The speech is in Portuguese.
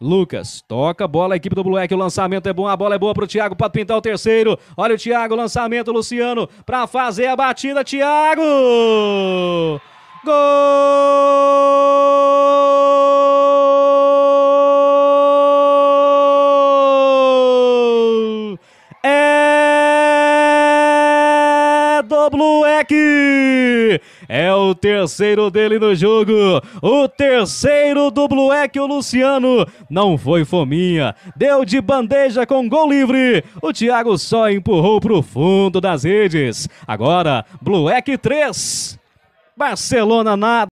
Lucas, toca a bola, a equipe do Black, o lançamento é bom, a bola é boa pro Thiago, pode pintar o terceiro. Olha o Thiago, lançamento, Luciano, pra fazer a batida, Thiago! Gol! do Blueck. É o terceiro dele no jogo. O terceiro do Blueck, o Luciano. Não foi fominha. Deu de bandeja com gol livre. O Thiago só empurrou pro fundo das redes. Agora, Blueck 3. Barcelona nada.